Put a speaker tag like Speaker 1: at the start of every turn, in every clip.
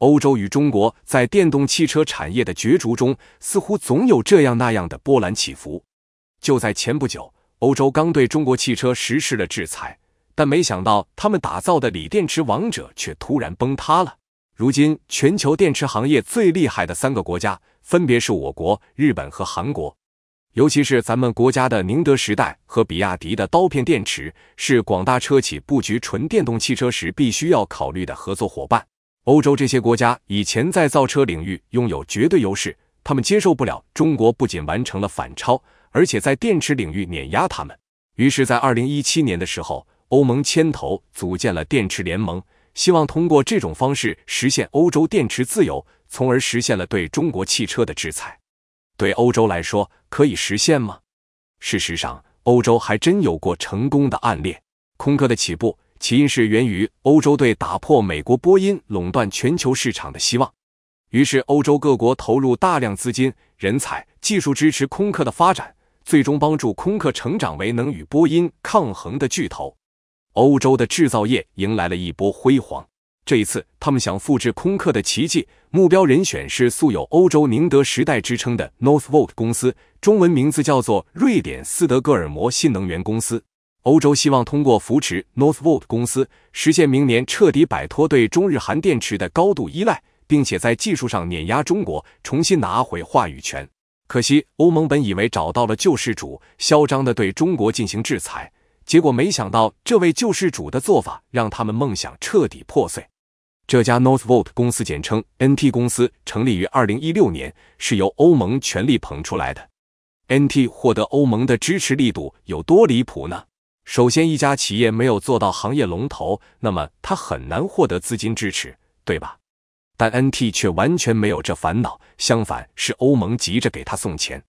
Speaker 1: 欧洲与中国在电动汽车产业的角逐中，似乎总有这样那样的波澜起伏。就在前不久，欧洲刚对中国汽车实施了制裁，但没想到他们打造的锂电池王者却突然崩塌了。如今，全球电池行业最厉害的三个国家分别是我国、日本和韩国。尤其是咱们国家的宁德时代和比亚迪的刀片电池，是广大车企布局纯电动汽车时必须要考虑的合作伙伴。欧洲这些国家以前在造车领域拥有绝对优势，他们接受不了中国不仅完成了反超，而且在电池领域碾压他们。于是，在二零一七年的时候，欧盟牵头组建了电池联盟，希望通过这种方式实现欧洲电池自由，从而实现了对中国汽车的制裁。对欧洲来说，可以实现吗？事实上，欧洲还真有过成功的案例。空客的起步。起因是源于欧洲对打破美国波音垄断全球市场的希望，于是欧洲各国投入大量资金、人才、技术支持空客的发展，最终帮助空客成长为能与波音抗衡的巨头。欧洲的制造业迎来了一波辉煌。这一次，他们想复制空客的奇迹，目标人选是素有欧洲宁德时代之称的 Northvolt 公司，中文名字叫做瑞典斯德哥尔摩新能源公司。欧洲希望通过扶持 Northvolt 公司，实现明年彻底摆脱对中日韩电池的高度依赖，并且在技术上碾压中国，重新拿回话语权。可惜，欧盟本以为找到了救世主，嚣张地对中国进行制裁，结果没想到这位救世主的做法，让他们梦想彻底破碎。这家 Northvolt 公司（简称 NT 公司）成立于2016年，是由欧盟全力捧出来的。NT 获得欧盟的支持力度有多离谱呢？首先，一家企业没有做到行业龙头，那么它很难获得资金支持，对吧？但 NT 却完全没有这烦恼，相反是欧盟急着给他送钱。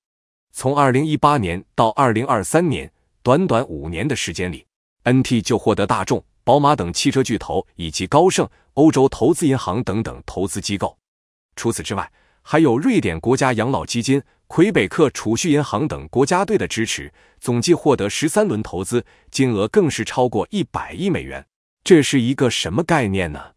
Speaker 1: 从2018年到2023年，短短五年的时间里，NT 就获得大众、宝马等汽车巨头以及高盛、欧洲投资银行等等投资机构。除此之外，还有瑞典国家养老基金。魁北克储蓄银行等国家队的支持，总计获得十三轮投资，金额更是超过一百亿美元。这是一个什么概念呢？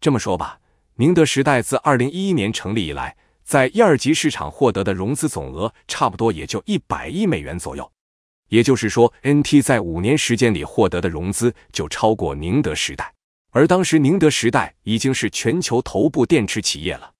Speaker 1: 这么说吧，宁德时代自二零一一年成立以来，在一二级市场获得的融资总额差不多也就一百亿美元左右。也就是说，N T 在五年时间里获得的融资就超过宁德时代，而当时宁德时代已经是全球头部电池企业了。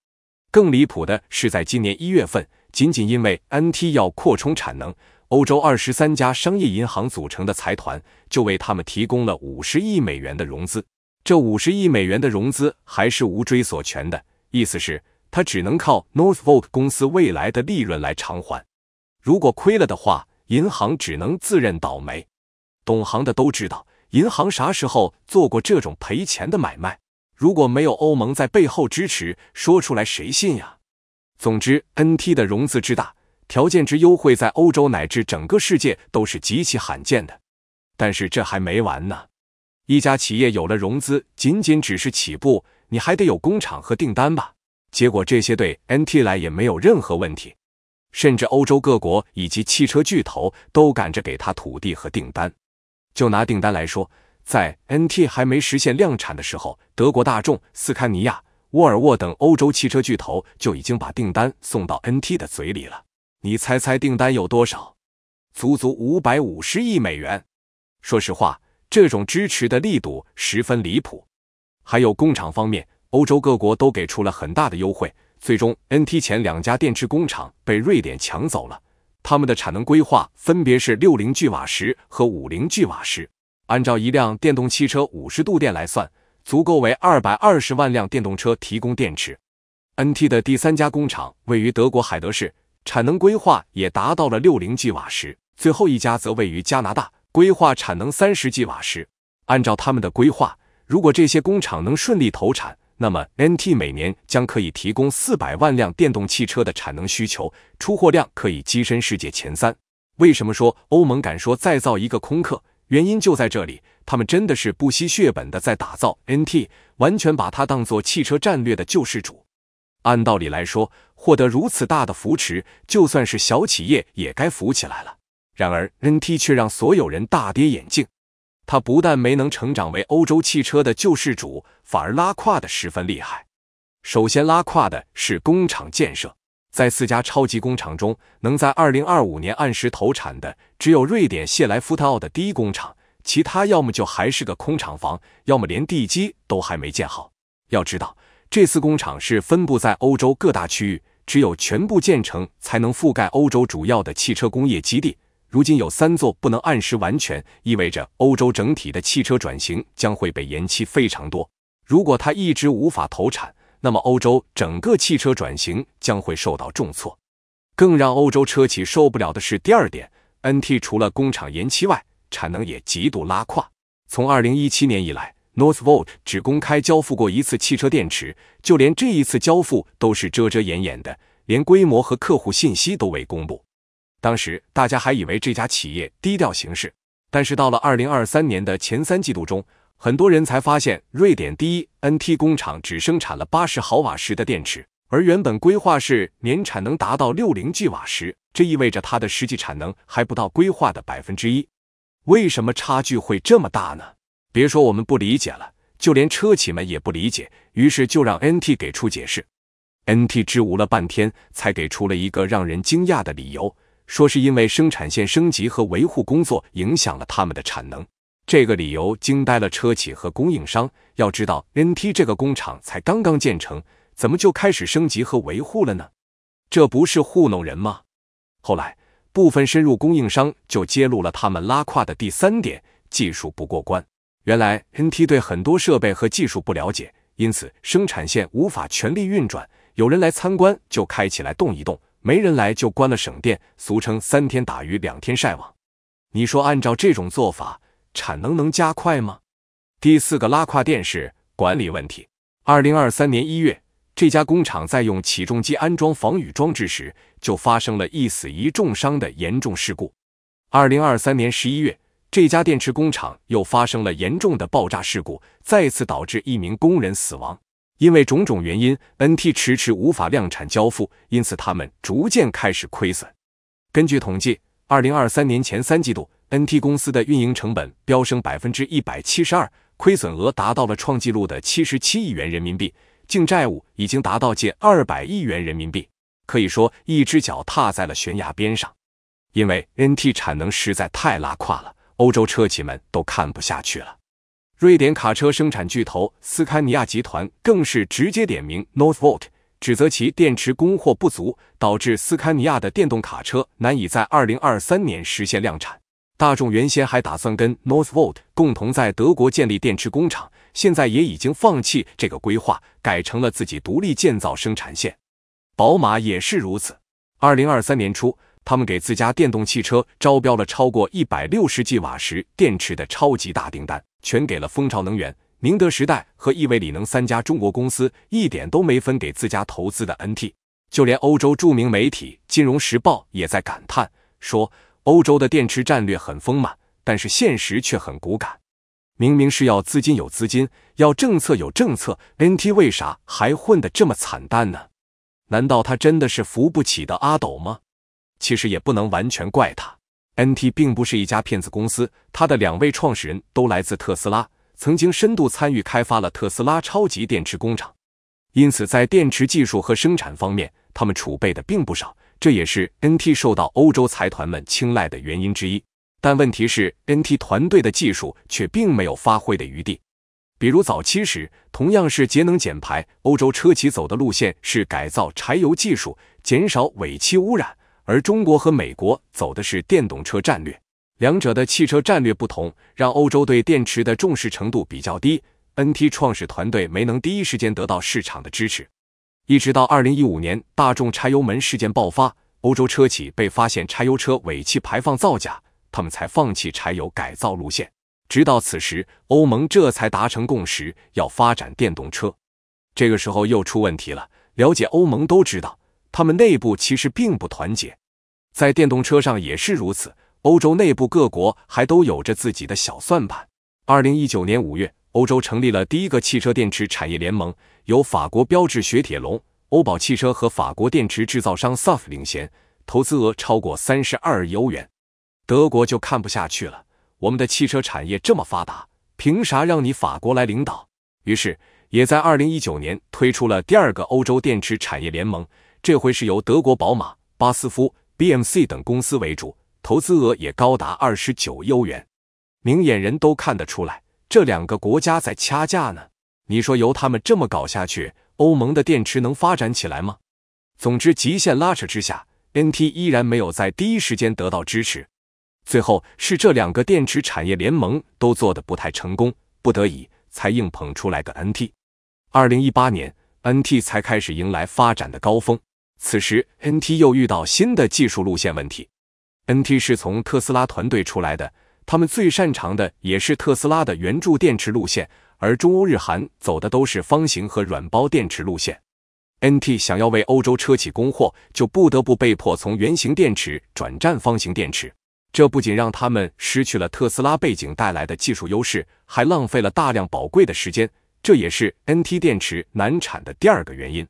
Speaker 1: 更离谱的是，在今年一月份。仅仅因为 NT 要扩充产能，欧洲二十三家商业银行组成的财团就为他们提供了五十亿美元的融资。这五十亿美元的融资还是无追索权的，意思是它只能靠 Northvolt 公司未来的利润来偿还。如果亏了的话，银行只能自认倒霉。懂行的都知道，银行啥时候做过这种赔钱的买卖？如果没有欧盟在背后支持，说出来谁信呀？总之，NT 的融资之大，条件之优惠，在欧洲乃至整个世界都是极其罕见的。但是这还没完呢，一家企业有了融资，仅仅只是起步，你还得有工厂和订单吧？结果这些对 NT 来也没有任何问题，甚至欧洲各国以及汽车巨头都赶着给他土地和订单。就拿订单来说，在 NT 还没实现量产的时候，德国大众、斯堪尼亚。沃尔沃等欧洲汽车巨头就已经把订单送到 NT 的嘴里了，你猜猜订单有多少？足足五百五十亿美元。说实话，这种支持的力度十分离谱。还有工厂方面，欧洲各国都给出了很大的优惠，最终 NT 前两家电池工厂被瑞典抢走了，他们的产能规划分别是六零 G 瓦时和五零 G 瓦时。按照一辆电动汽车五十度电来算。足够为二百二十万辆电动车提供电池。NT 的第三家工厂位于德国海德市，产能规划也达到了六零 G 瓦时。最后一家则位于加拿大，规划产能三十 G 瓦时。按照他们的规划，如果这些工厂能顺利投产，那么 NT 每年将可以提供四百万辆电动汽车的产能需求，出货量可以跻身世界前三。为什么说欧盟敢说再造一个空客？原因就在这里，他们真的是不惜血本的在打造 NT，完全把它当做汽车战略的救世主。按道理来说，获得如此大的扶持，就算是小企业也该扶起来了。然而 NT 却让所有人大跌眼镜，它不但没能成长为欧洲汽车的救世主，反而拉胯的十分厉害。首先拉胯的是工厂建设。在四家超级工厂中，能在二零二五年按时投产的只有瑞典谢莱夫特奥的第一工厂，其他要么就还是个空厂房，要么连地基都还没建好。要知道，这四工厂是分布在欧洲各大区域，只有全部建成才能覆盖欧洲主要的汽车工业基地。如今有三座不能按时完全，意味着欧洲整体的汽车转型将会被延期非常多。如果它一直无法投产，那么，欧洲整个汽车转型将会受到重挫。更让欧洲车企受不了的是，第二点，N T 除了工厂延期外，产能也极度拉胯。从二零一七年以来，Northvolt 只公开交付过一次汽车电池，就连这一次交付都是遮遮掩掩的，连规模和客户信息都未公布。当时大家还以为这家企业低调行事，但是到了二零二三年的前三季度中，很多人才发现，瑞典第一 NT 工厂只生产了八十毫瓦时的电池，而原本规划是年产能达到六零 G 瓦时，这意味着它的实际产能还不到规划的百分之一。为什么差距会这么大呢？别说我们不理解了，就连车企们也不理解，于是就让 NT 给出解释。NT 支吾了半天，才给出了一个让人惊讶的理由，说是因为生产线升级和维护工作影响了他们的产能。这个理由惊呆了车企和供应商。要知道，NT 这个工厂才刚刚建成，怎么就开始升级和维护了呢？这不是糊弄人吗？后来，部分深入供应商就揭露了他们拉胯的第三点：技术不过关。原来，NT 对很多设备和技术不了解，因此生产线无法全力运转。有人来参观就开起来动一动，没人来就关了省电，俗称三天打鱼两天晒网。你说，按照这种做法？产能能加快吗？第四个拉胯点是管理问题。二零二三年一月，这家工厂在用起重机安装防雨装置时，就发生了一死一重伤的严重事故。二零二三年十一月，这家电池工厂又发生了严重的爆炸事故，再次导致一名工人死亡。因为种种原因，NT 迟迟无法量产交付，因此他们逐渐开始亏损。根据统计。二零二三年前三季度，NT 公司的运营成本飙升百分之一百七十二，亏损额达到了创纪录的七十七亿元人民币，净债务已经达到近二百亿元人民币，可以说一只脚踏在了悬崖边上。因为 NT 产能实在太拉胯了，欧洲车企们都看不下去了，瑞典卡车生产巨头斯堪尼亚集团更是直接点名 Northvolt。指责其电池供货不足，导致斯堪尼亚的电动卡车难以在二零二三年实现量产。大众原先还打算跟 Northvolt 共同在德国建立电池工厂，现在也已经放弃这个规划，改成了自己独立建造生产线。宝马也是如此。二零二三年初，他们给自家电动汽车招标了超过一百六十 G 瓦时电池的超级大订单，全给了蜂巢能源。宁德时代和亿纬理能三家中国公司一点都没分给自家投资的 NT，就连欧洲著名媒体《金融时报》也在感叹说：“欧洲的电池战略很丰满，但是现实却很骨感。明明是要资金有资金，要政策有政策，NT 为啥还混得这么惨淡呢？难道他真的是扶不起的阿斗吗？其实也不能完全怪他，NT 并不是一家骗子公司，他的两位创始人都来自特斯拉。”曾经深度参与开发了特斯拉超级电池工厂，因此在电池技术和生产方面，他们储备的并不少，这也是 NT 受到欧洲财团们青睐的原因之一。但问题是，NT 团队的技术却并没有发挥的余地。比如早期时，同样是节能减排，欧洲车企走的路线是改造柴油技术，减少尾气污染，而中国和美国走的是电动车战略。两者的汽车战略不同，让欧洲对电池的重视程度比较低。N T 创始团队没能第一时间得到市场的支持，一直到二零一五年大众柴油门事件爆发，欧洲车企被发现柴油车尾气排放造假，他们才放弃柴油改造路线。直到此时，欧盟这才达成共识，要发展电动车。这个时候又出问题了。了解欧盟都知道，他们内部其实并不团结，在电动车上也是如此。欧洲内部各国还都有着自己的小算盘。二零一九年五月，欧洲成立了第一个汽车电池产业联盟，由法国标致雪铁龙、欧宝汽车和法国电池制造商 Saf 领先，投资额超过三十二亿欧元。德国就看不下去了，我们的汽车产业这么发达，凭啥让你法国来领导？于是也在二零一九年推出了第二个欧洲电池产业联盟，这回是由德国宝马、巴斯夫、BMC 等公司为主。投资额也高达二十九欧元，明眼人都看得出来，这两个国家在掐架呢。你说由他们这么搞下去，欧盟的电池能发展起来吗？总之，极限拉扯之下，NT 依然没有在第一时间得到支持。最后是这两个电池产业联盟都做的不太成功，不得已才硬捧出来个 NT。二零一八年，NT 才开始迎来发展的高峰。此时，NT 又遇到新的技术路线问题。NT 是从特斯拉团队出来的，他们最擅长的也是特斯拉的圆柱电池路线，而中欧日韩走的都是方形和软包电池路线。NT 想要为欧洲车企供货，就不得不被迫从圆形电池转战方形电池，这不仅让他们失去了特斯拉背景带来的技术优势，还浪费了大量宝贵的时间，这也是 NT 电池难产的第二个原因。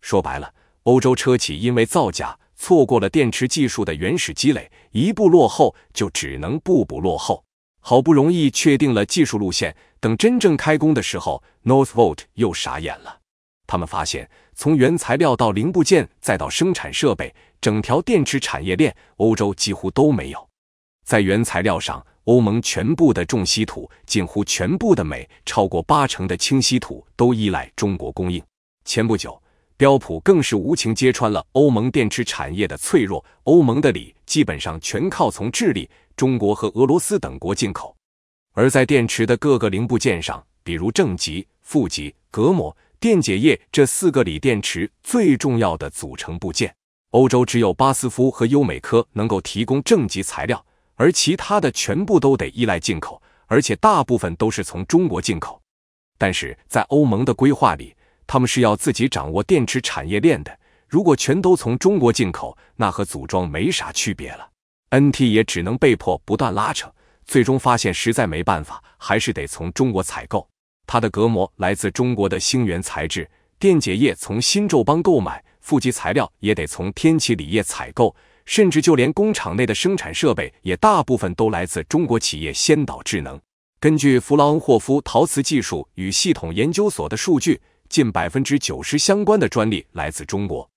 Speaker 1: 说白了，欧洲车企因为造假。错过了电池技术的原始积累，一步落后就只能步步落后。好不容易确定了技术路线，等真正开工的时候，Northvolt 又傻眼了。他们发现，从原材料到零部件，再到生产设备，整条电池产业链，欧洲几乎都没有。在原材料上，欧盟全部的重稀土、近乎全部的镁、超过八成的轻稀土都依赖中国供应。前不久。标普更是无情揭穿了欧盟电池产业的脆弱。欧盟的锂基本上全靠从智利、中国和俄罗斯等国进口。而在电池的各个零部件上，比如正极、负极、隔膜、电解液这四个锂电池最重要的组成部件，欧洲只有巴斯夫和优美科能够提供正极材料，而其他的全部都得依赖进口，而且大部分都是从中国进口。但是在欧盟的规划里。他们是要自己掌握电池产业链的，如果全都从中国进口，那和组装没啥区别了。NT 也只能被迫不断拉扯，最终发现实在没办法，还是得从中国采购。它的隔膜来自中国的星源材质，电解液从新宙邦购买，负极材料也得从天齐锂业采购，甚至就连工厂内的生产设备也大部分都来自中国企业先导智能。根据弗劳恩霍夫陶瓷技术与系统研究所的数据。近百分之九十相关的专利来自中国。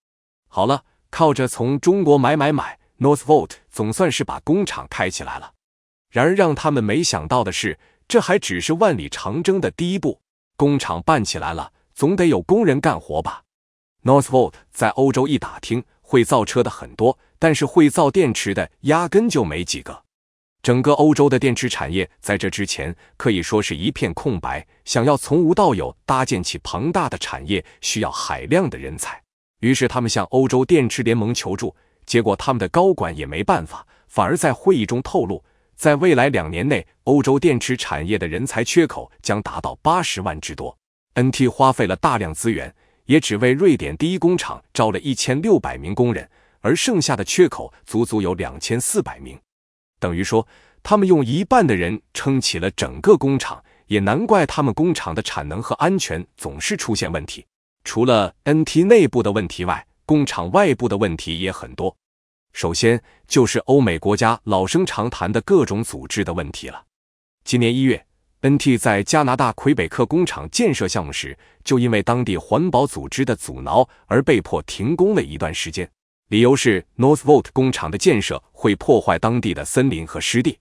Speaker 1: 好了，靠着从中国买买买，Northvolt 总算是把工厂开起来了。然而让他们没想到的是，这还只是万里长征的第一步。工厂办起来了，总得有工人干活吧？Northvolt 在欧洲一打听，会造车的很多，但是会造电池的压根就没几个。整个欧洲的电池产业在这之前可以说是一片空白，想要从无到有搭建起庞大的产业，需要海量的人才。于是他们向欧洲电池联盟求助，结果他们的高管也没办法，反而在会议中透露，在未来两年内，欧洲电池产业的人才缺口将达到八十万之多。NT 花费了大量资源，也只为瑞典第一工厂招了一千六百名工人，而剩下的缺口足足有两千四百名。等于说，他们用一半的人撑起了整个工厂，也难怪他们工厂的产能和安全总是出现问题。除了 NT 内部的问题外，工厂外部的问题也很多。首先就是欧美国家老生常谈的各种组织的问题了。今年一月，NT 在加拿大魁北克工厂建设项目时，就因为当地环保组织的阻挠而被迫停工了一段时间。理由是 Northvolt 工厂的建设会破坏当地的森林和湿地，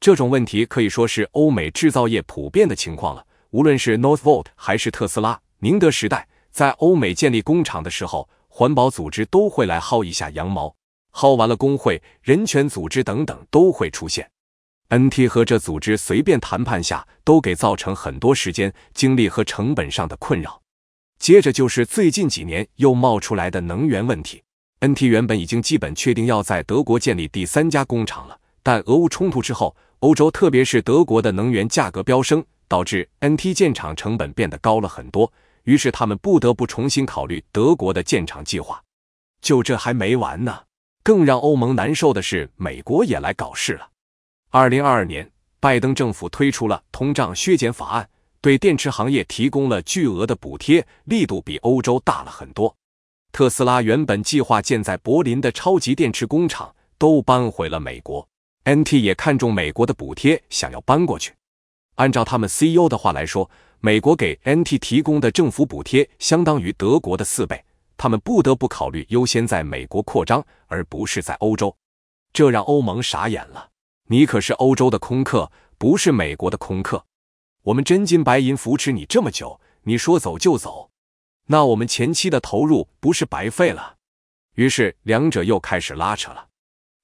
Speaker 1: 这种问题可以说是欧美制造业普遍的情况了。无论是 Northvolt 还是特斯拉、宁德时代，在欧美建立工厂的时候，环保组织都会来薅一下羊毛，薅完了工会、人权组织等等都会出现。NT 和这组织随便谈判下，都给造成很多时间、精力和成本上的困扰。接着就是最近几年又冒出来的能源问题。NT 原本已经基本确定要在德国建立第三家工厂了，但俄乌冲突之后，欧洲特别是德国的能源价格飙升，导致 NT 建厂成本变得高了很多。于是他们不得不重新考虑德国的建厂计划。就这还没完呢，更让欧盟难受的是，美国也来搞事了。二零二二年，拜登政府推出了通胀削减法案，对电池行业提供了巨额的补贴，力度比欧洲大了很多。特斯拉原本计划建在柏林的超级电池工厂都搬回了美国，NT 也看中美国的补贴，想要搬过去。按照他们 CEO 的话来说，美国给 NT 提供的政府补贴相当于德国的四倍，他们不得不考虑优先在美国扩张，而不是在欧洲。这让欧盟傻眼了：你可是欧洲的空客，不是美国的空客，我们真金白银扶持你这么久，你说走就走？那我们前期的投入不是白费了？于是两者又开始拉扯了。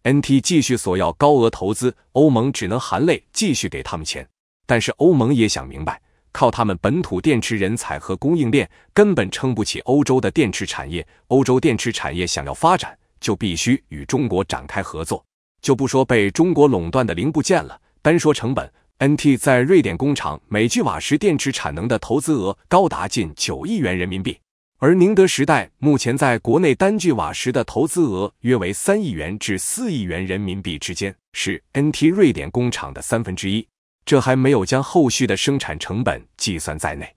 Speaker 1: NT 继续索要高额投资，欧盟只能含泪继续给他们钱。但是欧盟也想明白，靠他们本土电池人才和供应链，根本撑不起欧洲的电池产业。欧洲电池产业想要发展，就必须与中国展开合作。就不说被中国垄断的零部件了，单说成本。NT 在瑞典工厂每具瓦时电池产能的投资额高达近九亿元人民币，而宁德时代目前在国内单具瓦时的投资额约为三亿元至四亿元人民币之间，是 NT 瑞典工厂的三分之一。这还没有将后续的生产成本计算在内。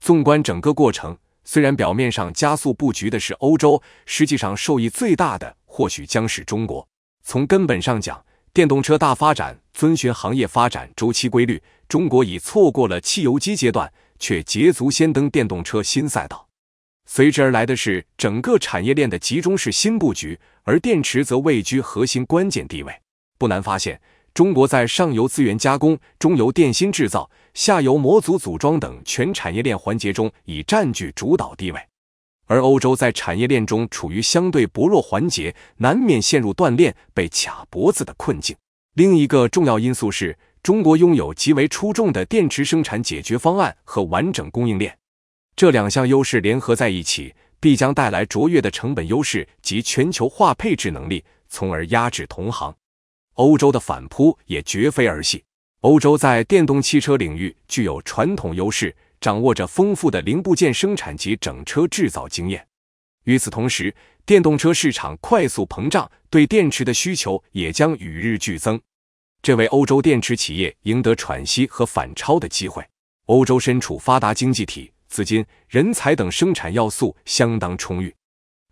Speaker 1: 纵观整个过程，虽然表面上加速布局的是欧洲，实际上受益最大的或许将是中国。从根本上讲。电动车大发展遵循行业发展周期规律，中国已错过了汽油机阶段，却捷足先登电动车新赛道。随之而来的是整个产业链的集中式新布局，而电池则位居核心关键地位。不难发现，中国在上游资源加工、中游电芯制造、下游模组组装等全产业链环节中已占据主导地位。而欧洲在产业链中处于相对薄弱环节，难免陷入断裂、被卡脖子的困境。另一个重要因素是，中国拥有极为出众的电池生产解决方案和完整供应链。这两项优势联合在一起，必将带来卓越的成本优势及全球化配置能力，从而压制同行。欧洲的反扑也绝非儿戏。欧洲在电动汽车领域具有传统优势。掌握着丰富的零部件生产及整车制造经验。与此同时，电动车市场快速膨胀，对电池的需求也将与日俱增，这为欧洲电池企业赢得喘息和反超的机会。欧洲身处发达经济体，资金、人才等生产要素相当充裕，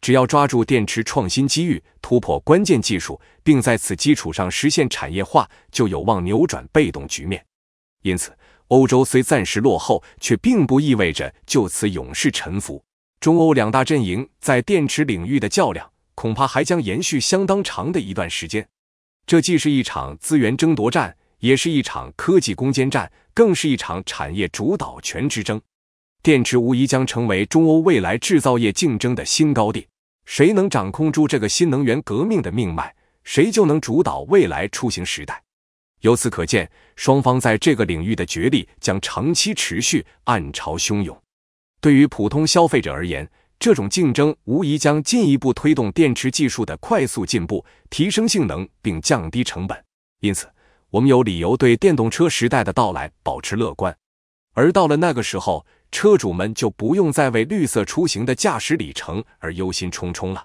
Speaker 1: 只要抓住电池创新机遇，突破关键技术，并在此基础上实现产业化，就有望扭转被动局面。因此，欧洲虽暂时落后，却并不意味着就此永世沉浮。中欧两大阵营在电池领域的较量，恐怕还将延续相当长的一段时间。这既是一场资源争夺战，也是一场科技攻坚战，更是一场产业主导权之争。电池无疑将成为中欧未来制造业竞争的新高地。谁能掌控住这个新能源革命的命脉，谁就能主导未来出行时代。由此可见，双方在这个领域的角力将长期持续，暗潮汹涌。对于普通消费者而言，这种竞争无疑将进一步推动电池技术的快速进步，提升性能并降低成本。因此，我们有理由对电动车时代的到来保持乐观。而到了那个时候，车主们就不用再为绿色出行的驾驶里程而忧心忡忡了。